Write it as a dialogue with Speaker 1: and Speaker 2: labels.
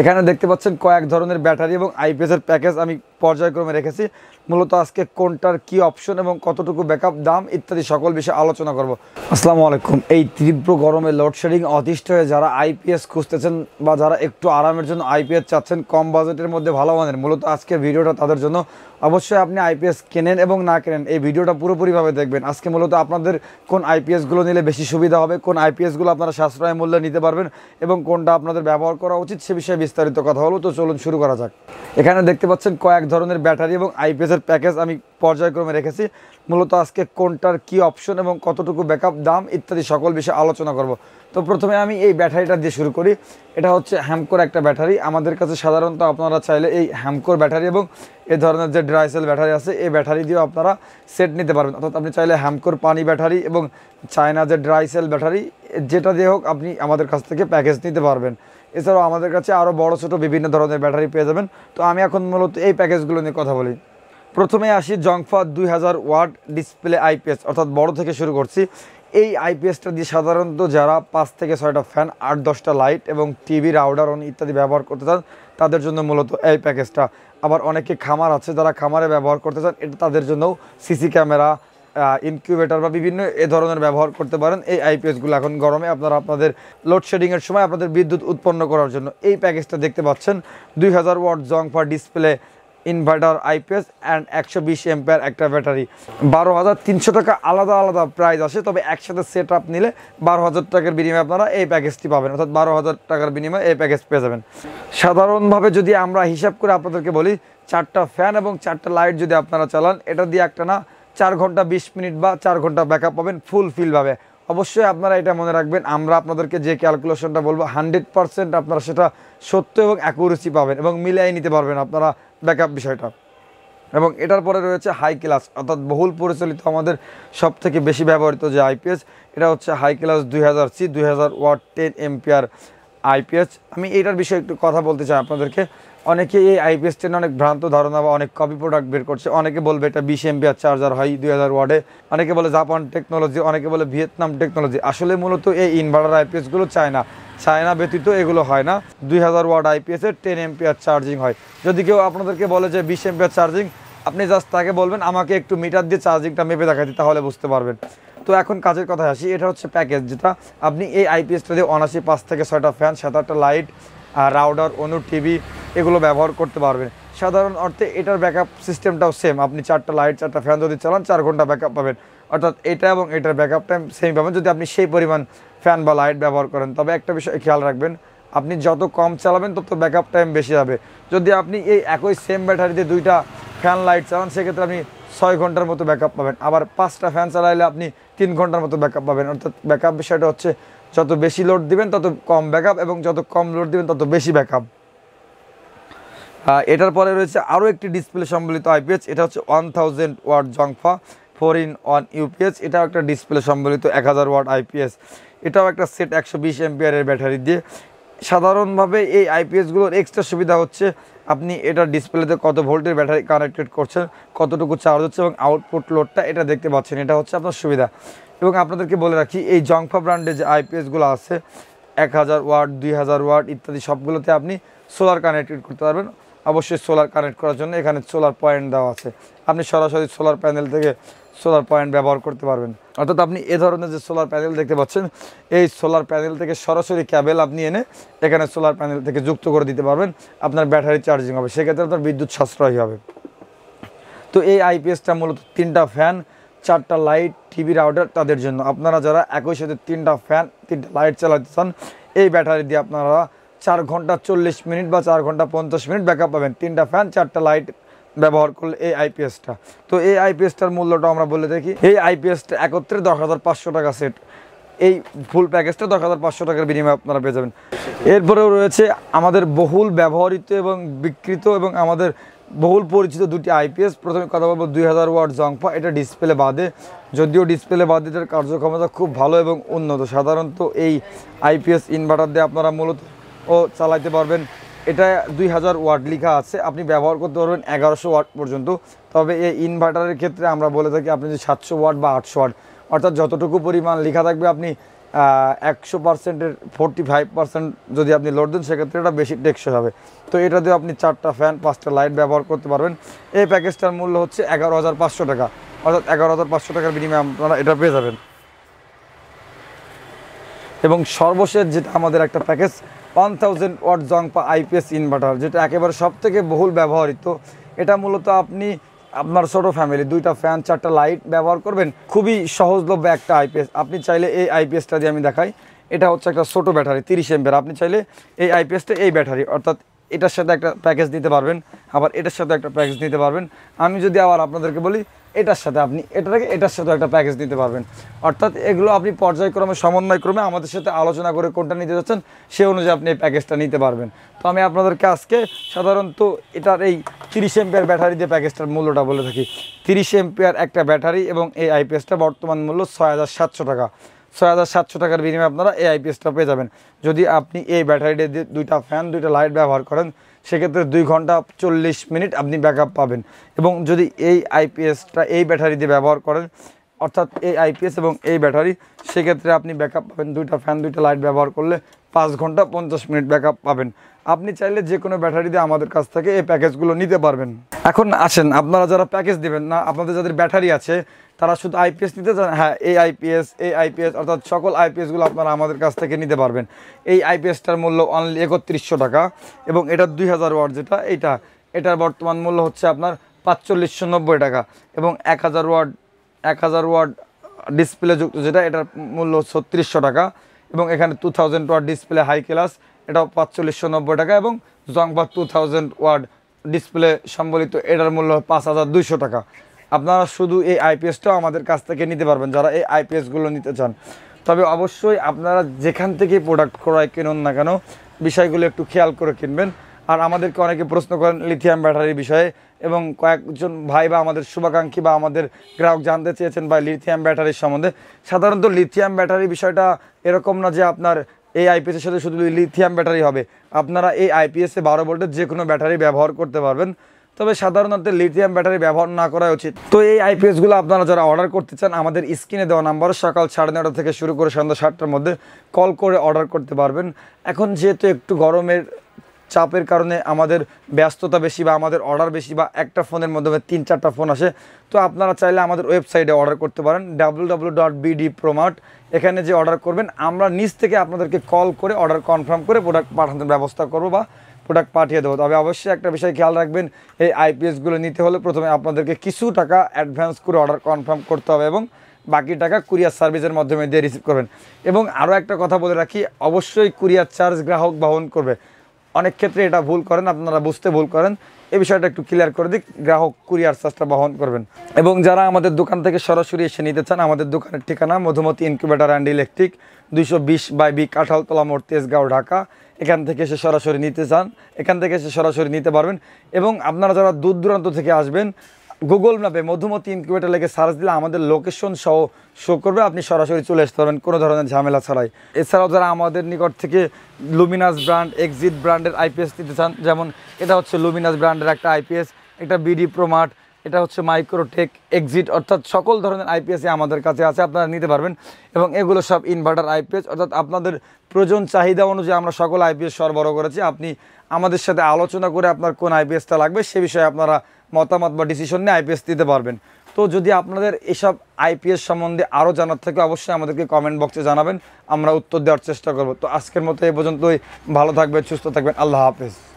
Speaker 1: এখানে দেখতে পাচ্ছেন কয়েক ধরনের ব্যাটারি এবং আইপিএসের প্যাকেজ আমি পর্যায়ক্রমে রেখেছি মূলত আজকে কোনটার কি অপশন এবং কতটুকু ব্যাকআপ দাম ইত্যাদি সকল বিষয়ে আলোচনা করব আসসালামু আলাইকুম এই তীব্র গরমে লোডশেডিং অতিষ্ঠ হয়ে যারা আইপিএস খুঁজতেছেন বা যারা একটু আরামের জন্য আইপিএস চাচ্ছেন কম বাজেটের মধ্যে ভালো মানেন মূলত আজকে ভিডিওটা তাদের জন্য অবশ্যই আপনি আইপিএস কেনেন এবং না কেনেন এই ভিডিওটা পুরোপুরিভাবে দেখবেন আজকে মূলত আপনাদের কোন আইপিএসগুলো নিলে বেশি সুবিধা হবে কোন আইপিএসগুলো আপনারা সাশ্রয় মূল্যে নিতে পারবেন এবং কোনটা আপনাদের ব্যবহার করা উচিত সে বিষয়ে বিস্তারিত কথা হলো তো চলুন শুরু করা যাক এখানে দেখতে পাচ্ছেন কয়েক ধরনের ব্যাটারি এবং আইপিএসের প্যাকেজ আমি পর্যায়ক্রমে রেখেছি মূলত আজকে কোনটার কি অপশন এবং কতটুকু ব্যাকআপ দাম ইত্যাদি সকল বিষয়ে আলোচনা করব তো প্রথমে আমি এই ব্যাটারিটা দিয়ে শুরু করি এটা হচ্ছে হ্যামকোর একটা ব্যাটারি আমাদের কাছে সাধারণত আপনারা চাইলে এই হ্যামকোর ব্যাটারি এবং এ ধরনের যে ড্রাইসেল ব্যাটারি আছে এই ব্যাটারি দিয়েও আপনারা সেট নিতে পারবেন অর্থাৎ আপনি চাইলে হ্যামকোর পানি ব্যাটারি এবং চায়না যে ড্রাইসেল ব্যাটারি যেটা দিয়ে হোক আপনি আমাদের কাছ থেকে প্যাকেজ নিতে পারবেন এছাড়াও আমাদের কাছে আরও বড় ছোটো বিভিন্ন ধরনের ব্যাটারি পেয়ে যাবেন তো আমি এখন মূলত এই প্যাকেজগুলো নিয়ে কথা বলি প্রথমে আসি জংফা দুই হাজার ওয়াট ডিসপ্লে আইপিএস অর্থাৎ বড় থেকে শুরু করছি এই আইপিএসটা দিয়ে সাধারণত যারা পাঁচ থেকে ছয়টা ফ্যান আট দশটা লাইট এবং টিভি রাউডার অন ইত্যাদি ব্যবহার করতে চান তাদের জন্য মূলত এই প্যাকেজটা আবার অনেকে খামার আছে যারা খামারে ব্যবহার করতে চান এটা তাদের জন্যও সিসি ক্যামেরা ইনকিউবেটর বা বিভিন্ন এ ধরনের ব্যবহার করতে পারেন এই আইপিএসগুলো এখন গরমে আপনারা আপনাদের লোডশেডিংয়ের সময় আপনাদের বিদ্যুৎ উৎপন্ন করার জন্য এই প্যাকেজটা দেখতে পাচ্ছেন দুই হাজার ওয়াট ফার ডিসপ্লে ইনভার্টার আইপিএস অ্যান্ড একশো বিশ এম্পের একটা ব্যাটারি বারো হাজার তিনশো টাকা আলাদা আলাদা প্রাইস আসে তবে একসাথে সেট আপ নিলে বারো হাজার টাকার বিনিময়ে আপনারা এই প্যাকেজটি পাবেন অর্থাৎ বারো হাজার টাকার বিনিময়ে এই প্যাকেজ পেয়ে যাবেন সাধারণভাবে যদি আমরা হিসাব করে আপনাদেরকে বলি চারটা ফ্যান এবং চারটা লাইট যদি আপনারা চালান এটা দিয়ে একটা না চার ঘন্টা বিশ মিনিট বা চার ঘন্টা ব্যাক পাবেন ফুলফিলভাবে অবশ্যই আপনারা এটা মনে রাখবেন আমরা আপনাদেরকে যে ক্যালকুলেশনটা বলবো হান্ড্রেড পারসেন্ট আপনারা সেটা সত্য এবং অ্যাকুরেসি পাবেন এবং মিলাই নিতে পারবেন আপনারা ব্যাক বিষয়টা এবং এটার পরে রয়েছে হাই ক্লাস অর্থাৎ বহুল পরিচালিত আমাদের সব থেকে বেশি ব্যবহৃত যে আইপিএস এটা হচ্ছে হাই ক্লাস দুই হাজার সি দুই হাজার ওয়াট টেন এমপিআর আইপিএস আমি এটার বিষয়ে একটু কথা বলতে চাই আপনাদেরকে অনেকে এই আইপিএস টেন অনেক ভ্রান্ত ধারণা বা অনেক কপি প্রোডাক্ট বের করছে অনেকে বলবে এটা বিশ এমবি আর চার্জার হয় দুই হাজার ওয়ার্ডে অনেকে বলে জাপান টেকনোলজি অনেকে বলে ভিয়েতনাম টেকনোলজি আসলে মূলত এই ইনভার্টার আইপিএসগুলো চায় না চায়না ব্যতীত এগুলো হয় না দুই হাজার ওয়ার্ড আইপিএসের টেন এমপিআর চার্জিং হয় যদি কেউ আপনাদেরকে বলে যে বিশ এমপিয়ার চার্জিং আপনি জাস্ট তাকে বলবেন আমাকে একটু মিটার দিয়ে চার্জিংটা মেপে দেখাতে তাহলে বুঝতে পারবেন তো এখন কাজের কথা আসি এটা হচ্ছে প্যাকেজ যেটা আপনি এই আইপিএসটা দিয়ে অনাশি পাঁচ থেকে ছয়টা ফ্যান সাত আটটা লাইট রাউডার অনু টিভি এগুলো ব্যবহার করতে পারবেন সাধারণ অর্থে এটার ব্যাকআপ সিস্টেমটাও সেম আপনি চারটা লাইট চারটা ফ্যান যদি চালান চার ঘন্টা ব্যাকআপ পাবেন অর্থাৎ এটা এবং এটার ব্যাকআপ টাইম সেম পাবেন যদি আপনি সেই পরিমাণ ফ্যান বা লাইট ব্যবহার করেন তবে একটা বিষয় খেয়াল রাখবেন আপনি যত কম চালাবেন তত ব্যাকআপ টাইম বেশি যাবে যদি আপনি এই একই সেম ব্যাটারিতে দুইটা ফ্যান লাইট চালান সেক্ষেত্রে আপনি ছয় ঘন্টার মতো ব্যাকআপ পাবেন আবার পাঁচটা ফ্যান চালাইলে আপনি তিন ঘন্টার মতো ব্যাকআপ পাবেন অর্থাৎ ব্যাকআপ বিষয়টা হচ্ছে যত বেশি লোড দিবেন তত কম ব্যাকআপ এবং যত কম লোড দিবেন তত বেশি ব্যাকআপ এটার পরে রয়েছে আরও একটি ডিসপ্লে সম্বলিত আইপিএস এটা হচ্ছে ওয়ান থাউজেন্ড ওয়ার্ড জংফা ফোর ইন ওয়ান ইউপিএস এটাও একটা ডিসপ্লে সম্বলিত এক হাজার ওয়ার্ড আইপিএস এটাও একটা সেট একশো বিশ এমপিআরের ব্যাটারি দিয়ে সাধারণভাবে এই আইপিএসগুলোর এক্সট্রা সুবিধা হচ্ছে আপনি এটার ডিসপ্লেতে কত ভোল্টের ব্যাটারি কানেক্টেড করছেন কতটুকু চার্জ হচ্ছে এবং আউটপুট লোডটা এটা দেখতে পাচ্ছেন এটা হচ্ছে আপনার সুবিধা এবং আপনাদেরকে বলে রাখি এই জংফা ব্র্যান্ডের যে আইপিএসগুলো আছে এক হাজার ওয়ার্ড দুই হাজার ওয়ার্ড ইত্যাদি সবগুলোতে আপনি সোলার কানেক্টেড করতে পারবেন অবশ্যই সোলার কানেক্ট করার জন্য এখানে সোলার পয়েন্ট দেওয়া আছে আপনি সরাসরি সোলার প্যানেল থেকে সোলার পয়েন্ট ব্যবহার করতে পারবেন অর্থাৎ আপনি এ ধরনের যে সোলার প্যানেল দেখতে পাচ্ছেন এই সোলার প্যানেল থেকে সরাসরি ক্যাবেল আপনি এনে এখানে সোলার প্যানেল থেকে যুক্ত করে দিতে পারবেন আপনার ব্যাটারি চার্জিং হবে সেক্ষেত্রে আপনার বিদ্যুৎ সাশ্রয় হবে তো এই আইপিএসটা মূলত তিনটা ফ্যান চারটা লাইট টিভি রাউডার তাদের জন্য আপনারা যারা একই সাথে তিনটা ফ্যান তিনটা লাইট চালাতে চান এই ব্যাটারি দিয়ে আপনারা চার ঘন্টা চল্লিশ মিনিট বা চার ঘন্টা পঞ্চাশ মিনিট ব্যাকআপ পাবেন তিনটা ফ্যান চারটা লাইট ব্যবহার করলে এই আইপিএসটা তো এই আইপিএসটার মূল্যটা আমরা বলে দেখি এই আইপিএসটা একত্রে দশ হাজার পাঁচশো টাকা সেট এই ফুল প্যাকেজটা দশ হাজার পাঁচশো টাকার বিনিময়ে আপনারা পেয়ে যাবেন এরপরেও রয়েছে আমাদের বহুল ব্যবহৃত এবং বিকৃত এবং আমাদের বহুল পরিচিত দুটি আইপিএস প্রথমে কথা বলবো দুই হাজার ওয়ার্ড জংফা এটা ডিসপ্লে বাদে যদিও ডিসপ্লে বাদে এটার কার্যক্ষমতা খুব ভালো এবং উন্নত সাধারণত এই আইপিএস ইনভার্টার দিয়ে আপনারা মূলত ও চালাইতে পারবেন এটা দুই হাজার ওয়ার্ড লেখা আছে আপনি ব্যবহার করতে পারবেন এগারোশো ওয়াট পর্যন্ত তবে এই ইনভার্টারের ক্ষেত্রে আমরা বলে থাকি আপনি যে সাতশো ওয়াট বা আটশো ওয়াট অর্থাৎ যতটুকু পরিমাণ লেখা থাকবে আপনি একশো পার্সেন্টের ফোরটি ফাইভ পার্সেন্ট যদি আপনি লোড দেন সেক্ষেত্রে এটা বেশি টেকসই হবে তো এটা দিয়ে আপনি চারটা ফ্যান পাঁচটা লাইট ব্যবহার করতে পারবেন এই প্যাকেজটার মূল্য হচ্ছে এগারো হাজার পাঁচশো টাকা অর্থাৎ এগারো হাজার পাঁচশো টাকার বিনিময়ে আপনারা এটা পেয়ে যাবেন এবং সর্বশেষ যেটা আমাদের একটা প্যাকেজ ওয়ান থাউজেন্ড ওয়াট জং পা আইপিএস ইনভার্টার যেটা একেবারে সবথেকে বহুল ব্যবহৃত এটা মূলত আপনি আপনার ছোট ফ্যামিলি দুইটা ফ্যান চারটা লাইট ব্যবহার করবেন খুবই সহজলভ্য একটা আইপিএস আপনি চাইলে এই আইপিএসটা দিয়ে আমি দেখাই এটা হচ্ছে একটা ছোট ব্যাটারি তিরিশ এমপের আপনি চাইলে এই আইপিএসটা এই ব্যাটারি অর্থাৎ এটার সাথে একটা প্যাকেজ দিতে পারবেন আবার এটার সাথে একটা প্যাকেজ নিতে পারবেন আমি যদি আবার আপনাদেরকে বলি এটার সাথে আপনি এটাকে এটার সাথে একটা প্যাকেজ নিতে পারবেন অর্থাৎ এগুলো আপনি পর্যায়ক্রমে সমন্বয়ক্রমে আমাদের সাথে আলোচনা করে কোনটা নিতে যাচ্ছেন সে অনুযায়ী আপনি এই প্যাকেজটা নিতে পারবেন তো আমি আপনাদেরকে আজকে সাধারণত এটার এই তিরিশ এম্পিয়ার ব্যাটারি দিয়ে প্যাকেজটার মূল্যটা বলে থাকি তিরিশ এম্পিয়ার একটা ব্যাটারি এবং এই আইপিএসটা বর্তমান মূল্য ছয় টাকা ছয় হাজার সাতশো টাকার বিনিময়ে আপনারা এই আইপিএসটা পেয়ে যাবেন যদি আপনি এই ব্যাটারিটা দিয়ে দুইটা ফ্যান দুইটা লাইট ব্যবহার করেন সেক্ষেত্রে দুই ঘন্টা চল্লিশ মিনিট আপনি ব্যাক পাবেন এবং যদি এই আইপিএসটা এই ব্যাটারি দিয়ে ব্যবহার করেন অর্থাৎ এই আইপিএস এবং এই ব্যাটারি সেক্ষেত্রে আপনি ব্যাক পাবেন দুইটা ফ্যান দুইটা লাইট ব্যবহার করলে পাঁচ ঘন্টা পঞ্চাশ মিনিট ব্যাক পাবেন আপনি চাইলে যে কোনো ব্যাটারি দিয়ে আমাদের কাছ থেকে এই প্যাকেজগুলো নিতে পারবেন এখন আসেন আপনারা যারা প্যাকেজ দেবেন না আপনাদের যাদের ব্যাটারি আছে তারা শুধু আইপিএস নিতে চান হ্যাঁ এই আইপিএস এই আইপিএস অর্থাৎ সকল আইপিএসগুলো আপনারা আমাদের কাছ থেকে নিতে পারবেন এই আইপিএসটার মূল্য অনলি একত্রিশশো টাকা এবং এটার দুই হাজার ওয়ার্ড যেটা এটা এটার বর্তমান মূল্য হচ্ছে আপনার পাঁচচল্লিশশো নব্বই টাকা এবং এক হাজার ওয়ার্ড এক হাজার ওয়ার্ড ডিসপ্লেযুক্ত যেটা এটার মূল্য ছত্রিশশো টাকা এবং এখানে two thousand watt display high class এটাও পাঁচচল্লিশশো নব্বই টাকা এবং জংবা টু থাউজেন্ড ওয়ার্ড ডিসপ্লে সম্বলিত এটার মূল্য পাঁচ হাজার দুইশো টাকা আপনারা শুধু এই আইপিএসটাও আমাদের কাছ থেকে নিতে পারবেন যারা এই আইপিএসগুলো নিতে চান তবে অবশ্যই আপনারা যেখান থেকে প্রোডাক্ট ক্রয় কিনুন না কেন বিষয়গুলো একটু খেয়াল করে কিনবেন আর আমাদেরকে অনেকে প্রশ্ন করেন লিথিয়াম ব্যাটারির বিষয়ে এবং কয়েকজন ভাই বা আমাদের শুভাকাঙ্ক্ষী বা আমাদের গ্রাহক জানতে চেয়েছেন বা লিথিয়াম ব্যাটারির সম্বন্ধে সাধারণত লিথিয়াম ব্যাটারির বিষয়টা এরকম না যে আপনার এই আইপিএসের সাথে শুধু লিথিয়াম ব্যাটারি হবে আপনারা এই আইপিএসে বারো ভোল্টের যে কোনো ব্যাটারি ব্যবহার করতে পারবেন তবে সাধারণত লিথিয়াম ব্যাটারি ব্যবহার না করা উচিত তো এই আইপিএসগুলো আপনারা যারা অর্ডার করতে চান আমাদের স্ক্রিনে দেওয়া নাম্বার সকাল সাড়ে নটা থেকে শুরু করে সন্ধ্যা সাতটার মধ্যে কল করে অর্ডার করতে পারবেন এখন যেহেতু একটু গরমের চাপের কারণে আমাদের ব্যস্ততা বেশি বা আমাদের অর্ডার বেশি বা একটা ফোনের মাধ্যমে তিন চারটা ফোন আসে তো আপনারা চাইলে আমাদের ওয়েবসাইটে অর্ডার করতে পারেন ডাব্লু এখানে যে অর্ডার করবেন আমরা নিচ থেকে আপনাদেরকে কল করে অর্ডার কনফার্ম করে প্রোডাক্ট পাঠানোর ব্যবস্থা করবো বা প্রোডাক্ট পাঠিয়ে দেবো তবে অবশ্যই একটা বিষয় খেয়াল রাখবেন এই আইপিএসগুলো নিতে হলে প্রথমে আপনাদেরকে কিছু টাকা অ্যাডভান্স করে অর্ডার কনফার্ম করতে হবে এবং বাকি টাকা কুরিয়ার সার্ভিসের মাধ্যমে দিয়ে রিসিভ করবেন এবং আরও একটা কথা বলে রাখি অবশ্যই কুরিয়ার চার্জ গ্রাহক বহন করবে অনেক ক্ষেত্রে এটা ভুল করেন আপনারা বুঝতে ভুল করেন এই বিষয়টা একটু ক্লিয়ার করে দিক গ্রাহক কুরিয়ার চার্জটা বহন করবেন এবং যারা আমাদের দোকান থেকে সরাসরি এসে নিতে চান আমাদের দোকানের ঠিকানা মধুমতি ইনকিউবেটার অ্যান্ড ইলেকট্রিক দুইশো বিশ বাই বি কাঁঠালতলা মোড় তেজগাঁও ঢাকা এখান থেকে এসে সরাসরি নিতে চান এখান থেকে এসে সরাসরি নিতে পারবেন এবং আপনারা যারা দূর দূরান্ত থেকে আসবেন গুগল ম্যাপে মধুমতি ইনকিউবেটার লেগে সার্চ দিলে আমাদের লোকেশন সহ শো করবে আপনি সরাসরি চলে আসতে পারবেন কোনো ধরনের ঝামেলা ছাড়াই এছাড়াও যারা আমাদের নিকট থেকে লুমিনাস ব্র্যান্ড এক্সিট ব্র্যান্ডের আইপিএস দিতে চান যেমন এটা হচ্ছে লুমিনাস ব্র্যান্ডের একটা আইপিএস একটা বিডি প্রোমার্ট এটা হচ্ছে মাইক্রোটেক এক্সিট অর্থাৎ সকল ধরনের আইপিএসই আমাদের কাছে আছে আপনারা নিতে পারবেন এবং এগুলো সব ইনভার্টার আইপিএস অর্থাৎ আপনাদের প্রয়োজন চাহিদা অনুযায়ী আমরা সকল আইপিএস সরবরাহ করেছি আপনি আমাদের সাথে আলোচনা করে আপনার কোন আইপিএসটা লাগবে সে বিষয়ে আপনারা মতামত বা ডিসিশন নিয়ে আইপিএস দিতে পারবেন তো যদি আপনাদের এসব আইপিএস সম্বন্ধে আরও জানার থাকে অবশ্যই আমাদেরকে কমেন্ট বক্সে জানাবেন আমরা উত্তর দেওয়ার চেষ্টা করব তো আজকের মতো এই পর্যন্তই ভালো থাকবেন সুস্থ থাকবেন আল্লাহ হাফেজ